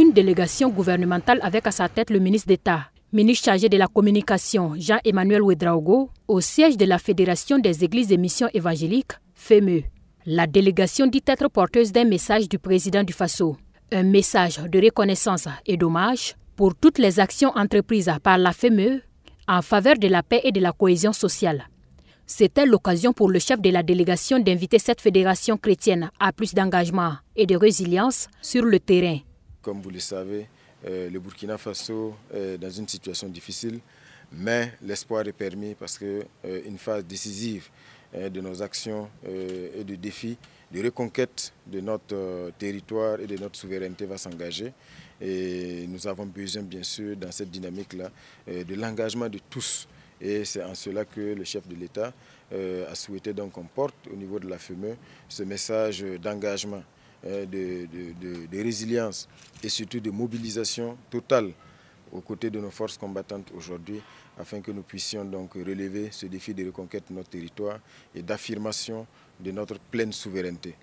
une délégation gouvernementale avec à sa tête le ministre d'État, ministre chargé de la communication Jean-Emmanuel Ouedraogo, au siège de la Fédération des Églises et Missions évangéliques, FEME. La délégation dit être porteuse d'un message du président du Faso, un message de reconnaissance et d'hommage pour toutes les actions entreprises par la FEME en faveur de la paix et de la cohésion sociale. C'était l'occasion pour le chef de la délégation d'inviter cette fédération chrétienne à plus d'engagement et de résilience sur le terrain comme vous le savez, euh, le Burkina Faso est dans une situation difficile, mais l'espoir est permis parce qu'une euh, phase décisive euh, de nos actions et de défis de reconquête de notre territoire et de notre souveraineté va s'engager. Et nous avons besoin, bien sûr, dans cette dynamique-là, de l'engagement de tous. Et c'est en cela que le chef de l'État a souhaité donc qu'on porte au niveau de la FEME ce message d'engagement euh, de, résilience et surtout de mobilisation totale aux côtés de nos forces combattantes aujourd'hui afin que nous puissions donc relever ce défi de reconquête de notre territoire et d'affirmation de notre pleine souveraineté.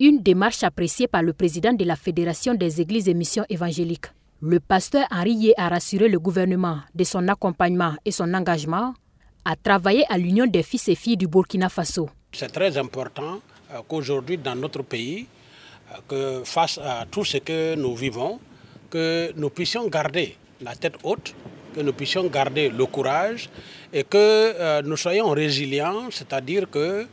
Une démarche appréciée par le président de la Fédération des églises et missions évangéliques. Le pasteur Henri Yé a rassuré le gouvernement de son accompagnement et son engagement à travailler à l'union des fils et filles du Burkina Faso. C'est très important euh, qu'aujourd'hui dans notre pays, que face à tout ce que nous vivons, que nous puissions garder la tête haute, que nous puissions garder le courage et que euh, nous soyons résilients, c'est-à-dire que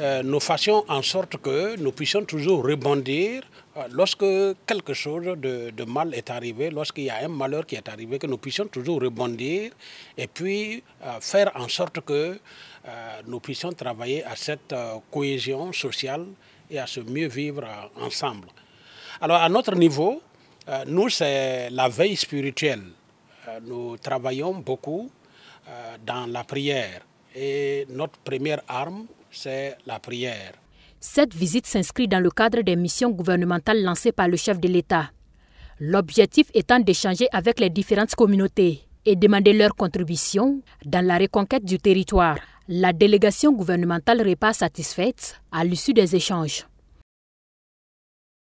euh, nous fassions en sorte que nous puissions toujours rebondir euh, lorsque quelque chose de, de mal est arrivé, lorsqu'il y a un malheur qui est arrivé, que nous puissions toujours rebondir et puis faire en sorte que nous puissions travailler à cette cohésion sociale et à se mieux vivre euh, ensemble. Alors à notre niveau, euh, nous, c'est la veille spirituelle. Euh, nous travaillons beaucoup dans la prière et notre première arme, c'est la prière. Cette visite s'inscrit dans le cadre des missions gouvernementales lancées par le chef de l'État. L'objectif étant d'échanger avec les différentes communautés et demander leur contribution dans la reconquête du territoire la délégation gouvernementale n'est satisfaite à l'issue des échanges.